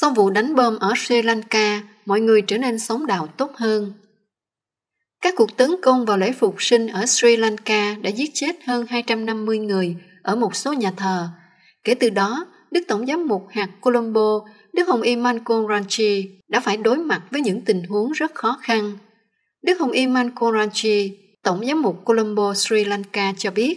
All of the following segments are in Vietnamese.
Sau vụ đánh bom ở Sri Lanka, mọi người trở nên sống đạo tốt hơn. Các cuộc tấn công vào lễ phục sinh ở Sri Lanka đã giết chết hơn 250 người ở một số nhà thờ. Kể từ đó, Đức Tổng giám mục hạt Colombo, Đức Hồng Y Manco Ranchi đã phải đối mặt với những tình huống rất khó khăn. Đức Hồng Y Manco Ranchi, Tổng giám mục Colombo Sri Lanka cho biết,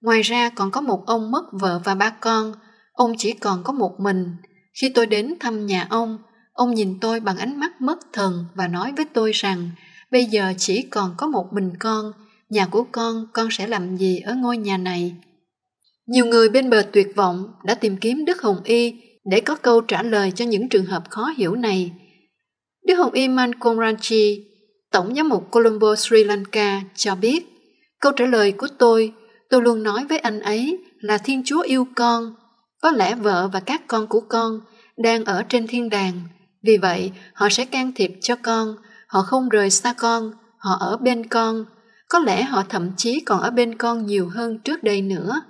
ngoài ra còn có một ông mất vợ và ba con, ông chỉ còn có một mình – khi tôi đến thăm nhà ông, ông nhìn tôi bằng ánh mắt mất thần và nói với tôi rằng bây giờ chỉ còn có một mình con, nhà của con, con sẽ làm gì ở ngôi nhà này? Nhiều người bên bờ tuyệt vọng đã tìm kiếm Đức Hồng Y để có câu trả lời cho những trường hợp khó hiểu này. Đức Hồng Y Mankonranchi, Tổng giám mục Colombo Sri Lanka cho biết, câu trả lời của tôi, tôi luôn nói với anh ấy là Thiên Chúa yêu con có lẽ vợ và các con của con đang ở trên thiên đàng, vì vậy họ sẽ can thiệp cho con, họ không rời xa con, họ ở bên con, có lẽ họ thậm chí còn ở bên con nhiều hơn trước đây nữa.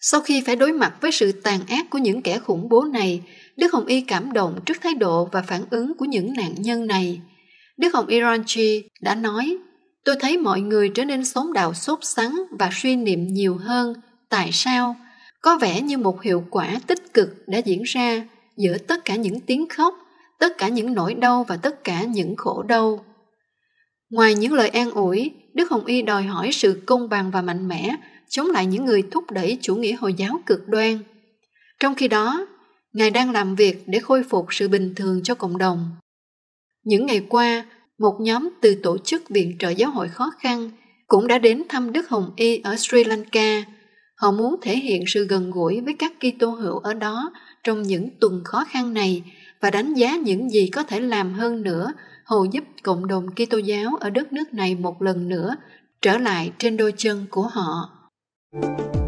Sau khi phải đối mặt với sự tàn ác của những kẻ khủng bố này, Đức Hồng Y cảm động trước thái độ và phản ứng của những nạn nhân này. Đức Hồng y Ironchi đã nói, Tôi thấy mọi người trở nên sống đạo sốt sắng và suy niệm nhiều hơn. Tại sao? có vẻ như một hiệu quả tích cực đã diễn ra giữa tất cả những tiếng khóc tất cả những nỗi đau và tất cả những khổ đau ngoài những lời an ủi đức hồng y đòi hỏi sự công bằng và mạnh mẽ chống lại những người thúc đẩy chủ nghĩa hồi giáo cực đoan trong khi đó ngài đang làm việc để khôi phục sự bình thường cho cộng đồng những ngày qua một nhóm từ tổ chức viện trợ giáo hội khó khăn cũng đã đến thăm đức hồng y ở sri lanka Họ muốn thể hiện sự gần gũi với các Kitô hữu ở đó trong những tuần khó khăn này và đánh giá những gì có thể làm hơn nữa hầu giúp cộng đồng Kitô giáo ở đất nước này một lần nữa trở lại trên đôi chân của họ. thank you